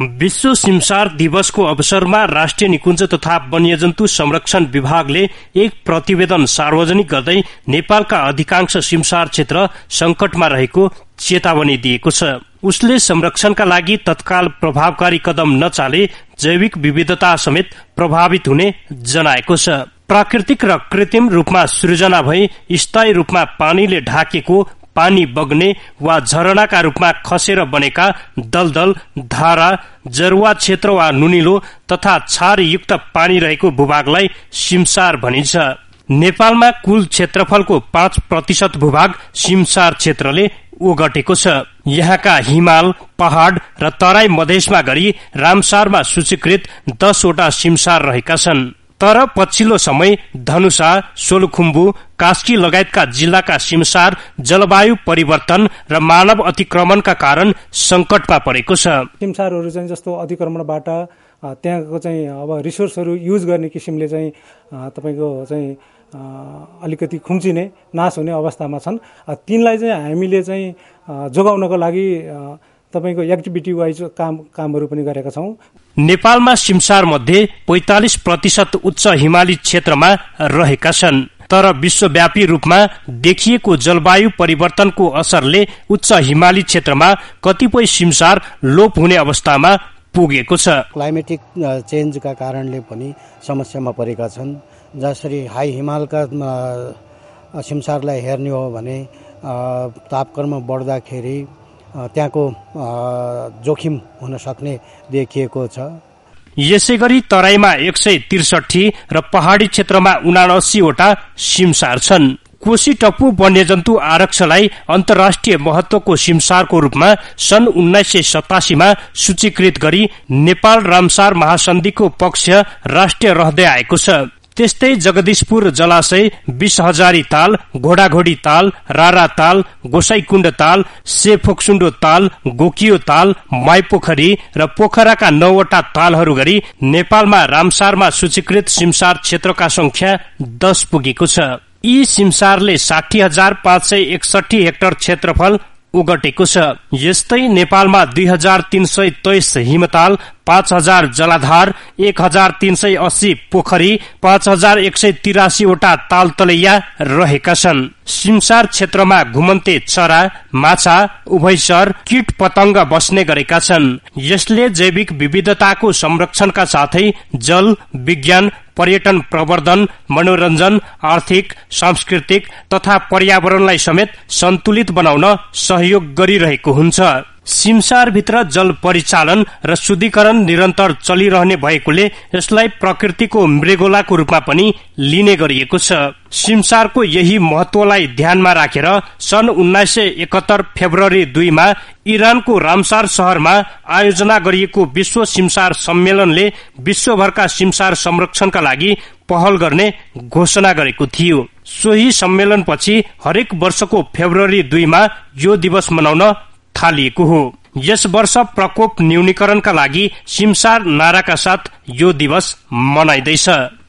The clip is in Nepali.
विश्व सिमसार दिवसको अवसरमा राष्ट्रिय निकुञ्ज तथा वन्यजन्तु संरक्षण विभागले एक प्रतिवेदन सार्वजनिक गर्दै नेपालका अधिकांश सिमसार क्षेत्र संकटमा रहेको चेतावनी दिएको छ उसले संरक्षणका लागि तत्काल प्रभावकारी कदम नचाले जैविक विविधता समेत प्रभावित हुने जनाएको छ प्राकृतिक र कृत्रिम रूपमा सृजना भई स्थायी रूपमा पानीले ढाकेको पानी बग्ने वा झरनाका रूपमा खसेर बनेका दलदल धारा जरुवा क्षेत्र वा नुनिलो तथा क्षारयुक्त पानी रहेको भूभागलाई सिमसार भनिन्छ नेपालमा कुल क्षेत्रफलको पाँच प्रतिशत भूभाग सिमसार क्षेत्रले ओगटेको छ यहाँका हिमाल पहाड़ र तराई मधेसमा गरी रामसारमा सूचीकृत दसवटा सिमसार रहेका छन् तर पछिल्लो समय धनुषा सोलखुम्बु कास्की लगायतका जिल्लाका सिमसार जलवायु परिवर्तन र मानव अतिक्रमणका कारण संकटमा परेको छ सिमसारहरू चाहिँ जस्तो अतिक्रमणबाट त्यहाँको चाहिँ अब रिसोर्सहरू युज गर्ने किसिमले चाहिँ तपाईँको चाहिँ अलिकति खुम्चिने नाश हुने अवस्थामा छन् तिनलाई चाहिँ हामीले चाहिँ जोगाउनको लागि तपाईँको एक्टिभिटी वाइज काम कामहरू पनि गरेका छौँ नेपालमा सिमसार मध्ये पैतालिस प्रतिशत उच्च हिमाली क्षेत्रमा रहेका छन् तर विश्वव्यापी रूपमा देखिएको जलवायु परिवर्तनको असरले उच्च हिमाली क्षेत्रमा कतिपय सिमसार लोप हुने अवस्थामा पुगेको छ क्लाइमेटिक चेन्जका uh, कारणले पनि समस्यामा परेका छन् जसरी हाई हिमालका uh, सिमसारलाई हेर्ने हो भने uh, तापक्रम बढ्दाखेरि त्यहाँको जोखिम हुन सक्ने देखिएको छ यसै गरी तराईमा एक सय त्रिसठी र पहाड़ी क्षेत्रमा उनासीवटा सिमसार छन् कोशी टप्पु वन्यजन्तु आरक्षलाई अन्तर्राष्ट्रिय महत्वको सिमसारको रूपमा सन् उन्नाइस सय सतासीमा सूचीकृत गरी नेपाल रामसार महासन्धिको पक्ष राष्ट्रिय रहँदै आएको छ त्यस्तै जगदीशपुर जलाशय बीस हजारी ताल घोडाघोडी ताल रारा ताल गोसाईकुण्ड ताल सेफोक्सुण्डो ताल गोकियो ताल माइपोखरी र पोखराका नौवटा तालहरू गरी नेपालमा रामसारमा सूचीकृत सिमसार क्षेत्रका संख्या दश पुगेको छ यी सिमसारले साठी हजार पाँच सय एकसठी हेक्टर क्षेत्रफल ओगटेको छ यस्तै नेपालमा दुई हजार तीन सय तेइस हिमताल पाँच हजार जलाधार एक हजार तीन सय अस्सी पोखरी पाँच हजार एक सय तिरासीवटा तालतलैया रहेका छन् सिमसार क्षेत्रमा घुमन्ते चरा माछा उभयसर किट पतंग बस्ने गरेका छन् यसले जैविक विविधताको संरक्षणका साथै जल विज्ञान पर्यटन प्रवर्धन मनोरञ्जन आर्थिक सांस्कृतिक तथा पर्यावरणलाई समेत सन्तुलित बनाउन सहयोग गरिरहेको हुन्छ सिमसार भित्र जल परिचालन र शुद्धिकरण निरन्तर चलिरहने भएकोले यसलाई प्रकृतिको मृगोलाको रूपमा पनि लिने गरिएको छ सिमसारको यही महत्वलाई ध्यानमा राखेर रा, सन् उन्नाइस सय एकहत्तर फेब्रुअरी दुईमा इरानको रामसार शहरमा आयोजना गरिएको विश्व सिमसार सम्मेलनले विश्वभरका सिमसार संरक्षणका लागि पहल गर्ने घोषणा गरेको थियो सोही सम्मेलनपछि हरेक वर्षको फेब्रुअरी दुईमा यो दिवस मनाउन थालिएको हो यस वर्ष प्रकोप न्यूनीकरणका लागि सिमसार नाराका साथ यो दिवस मनाइँदैछ